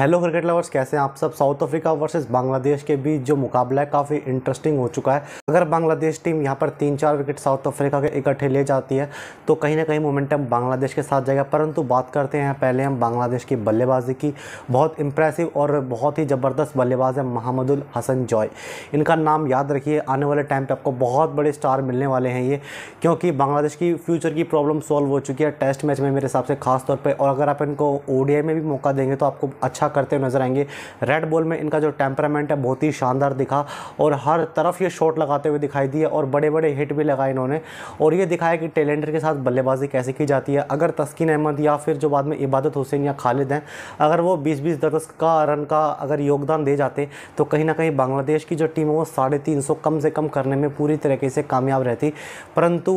hello cricket lovers कैसे हैं आप सब साउथ अफ्रीका वर्सेस बांग्लादेश के बीच जो मुकाबला है काफ़ी इंटरेस्टिंग हो चुका है अगर बांग्लादेश टीम यहाँ पर तीन चार विकेट साउथ अफ्रीका के इकट्ठे ले जाती है तो कहीं ना कहीं मोमेंटम बांग्लादेश के साथ जाएगा परंतु बात करते हैं पहले हम बांग्लादेश की बल्लेबाजी की बहुत इंप्रेसिव और बहुत ही ज़बरदस्त बल्लेबाज है महमदुल हसन जॉय इनका नाम याद रखिए आने वाले टाइम पर आपको बहुत बड़े स्टार मिलने वाले हैं ये क्योंकि बांग्लादेश की फ्यूचर की प्रॉब्लम सॉल्व हो चुकी है टेस्ट मैच में मेरे हिसाब से खासतौर पर और अगर आप इनको ओ में भी मौका देंगे तो आपको अच्छा करते हुए नजर आएंगे रेड बॉल में इनका जो टेम्परामेंट है बहुत ही शानदार दिखा और हर तरफ ये शॉट लगाते हुए दिखाई दिए और बड़े बड़े हिट भी लगाए इन्होंने और ये दिखाया कि टैलेंटर के साथ बल्लेबाजी कैसे की जाती है अगर तस्किन अहमद या फिर जो बाद में इबादत हुसैन या खालिद हैं अगर वो बीस बीस दस का रन का अगर योगदान दे जाते तो कहीं ना कहीं बांग्लादेश की जो टीम है वो साढ़े तीन सौ कम से कम करने में पूरी तरीके से कामयाब रहती परंतु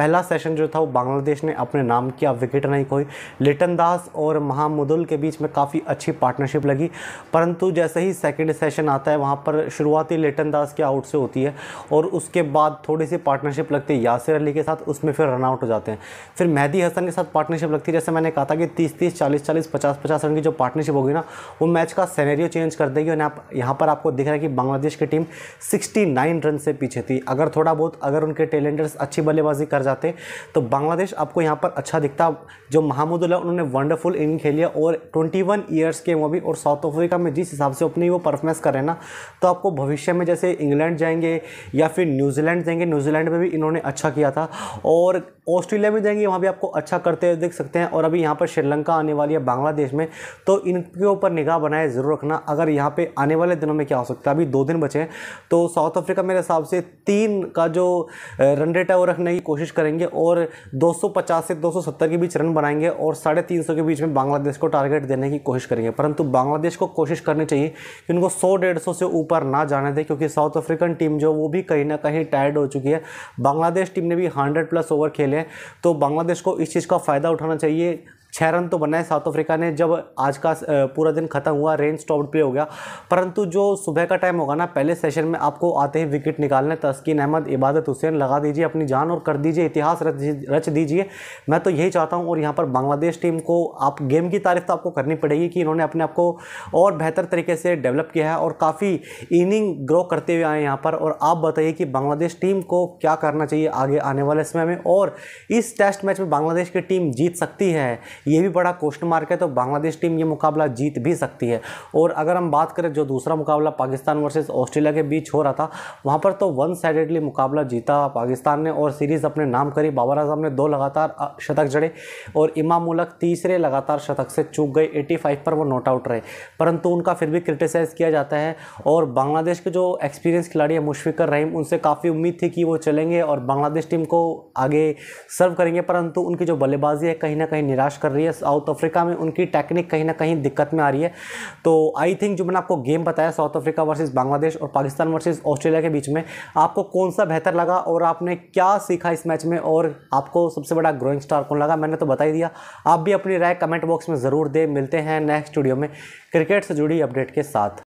पहला सेशन जो था वो बांग्लादेश ने अपने नाम किया विकेट नहीं खोई लिटन दास और महामुदुल के बीच में काफ़ी अच्छी पार्टनरशिप लगी परंतु जैसे ही सेकेंड सेशन आता है वहाँ पर शुरुआती लिटन दास के आउट से होती है और उसके बाद थोड़ी सी पार्टनरशिप लगती है यासिर अली के साथ उसमें फिर रनआउट हो जाते हैं फिर मेहदी हसन के साथ पार्टनरशिप लगती है जैसे मैंने कहा था कि तीस तीस चालीस चालीस पचास पचास रन की जो पार्टनरशिप होगी ना वो मैच का सीनेरियो चेंज कर देगी और आप यहाँ पर आपको दिख रहा है कि बांग्लादेश की टीम सिक्सटी रन से पीछे थी अगर थोड़ा बहुत अगर उनके टेलेंडर्स अच्छी बल्लेबाजी कर जाते तो बांग्लादेश आपको यहाँ पर अच्छा दिखता जो महमूदुल्ला उन्होंने वंडरफुल इनिंग खेली है और 21 ईयर्स के वो भी और साउथ अफ्रीका में जिस हिसाब से अपनी वो परफॉर्मेंस कर रहे हैं ना तो आपको भविष्य में जैसे इंग्लैंड जाएंगे या फिर न्यूजीलैंड जाएंगे न्यूजीलैंड में भी इन्होंने अच्छा किया था और ऑस्ट्रेलिया में जाएंगे वहाँ भी आपको अच्छा करते हुए देख सकते हैं और अभी यहाँ पर श्रीलंका आने वाली है बांग्लादेश में तो इनके ऊपर निगाह बनाए ज़रूर रखना अगर यहाँ पर आने वाले दिनों में क्या हो सकता है अभी दो दिन बचे हैं तो साउथ अफ्रीका मेरे हिसाब से तीन का जो रन रेट है वो रखने की कोशिश करेंगे और दो से दो के बीच रन बनाएंगे और साढ़े तीन के बीच में बांग्लादेश को टारगेट देने की कोशिश करेंगे परंतु बांग्लादेश को कोशिश करनी चाहिए कि उनको सौ डेढ़ से ऊपर ना जाने दें क्योंकि साउथ अफ्रीकन टीम जो वो भी कहीं ना कहीं टायर्ड हो चुकी है बांग्लादेश टीम ने भी हंड्रेड प्लस ओवर खेले हैं तो बांग्लादेश को इस चीज़ का फ़ायदा उठाना चाहिए छः रन तो बनाए साउथ अफ्रीका ने जब आज का पूरा दिन खत्म हुआ रेन स्टॉप तो पे हो गया परंतु जो सुबह का टाइम होगा ना पहले सेशन में आपको आते ही विकेट निकालने तस्कीन अहमद इबादत हुसैन लगा दीजिए अपनी जान और कर दीजिए इतिहास रच दीजिए मैं तो यही चाहता हूँ और यहाँ पर बांग्लादेश टीम को आप गेम की तारीफ तो आपको करनी पड़ेगी कि इन्होंने अपने आप को और बेहतर तरीके से डेवलप किया है और काफ़ी इनिंग ग्रो करते हुए आए यहाँ पर और आप बताइए कि बांग्लादेश टीम को क्या करना चाहिए आगे आने वाले समय में और इस टेस्ट मैच में बांग्लादेश की टीम जीत सकती है ये भी बड़ा क्वेश्चन मार्क है तो बांग्लादेश टीम ये मुकाबला जीत भी सकती है और अगर हम बात करें जो दूसरा मुकाबला पाकिस्तान वर्सेज ऑस्ट्रेलिया के बीच हो रहा था वहाँ पर तो वन साइडेडली मुकाबला जीता पाकिस्तान ने और सीरीज़ अपने नाम करी बाबर आजम ने दो लगातार शतक जड़े और इमाम उलक तीसरे लगातार शतक से चूक गए एटी पर वो नॉट आउट रहे परंतु उनका फिर भी क्रिटिसाइज़ किया जाता है और बांग्लादेश के जो एक्सपीरियंस खिलाड़ी है मुशफिकर रहीम उनसे काफ़ी उम्मीद थी कि वो चलेंगे और बांग्लादेश टीम को आगे सर्व करेंगे परंतु उनकी जो बल्लेबाजी है कहीं ना कहीं निराश कर कर रही है साउथ अफ्रीका में उनकी टेक्निक कहीं ना कहीं दिक्कत में आ रही है तो आई थिंक जो मैंने आपको गेम बताया साउथ अफ्रीका वर्सेज बांग्लादेश और पाकिस्तान वर्सेज ऑस्ट्रेलिया के बीच में आपको कौन सा बेहतर लगा और आपने क्या सीखा इस मैच में और आपको सबसे बड़ा ग्रोइंग स्टार कौन लगा मैंने तो बता ही दिया आप भी अपनी राय कमेंट बॉक्स में ज़रूर दें मिलते हैं नेक्स्ट स्टूडियो में क्रिकेट से जुड़ी अपडेट के साथ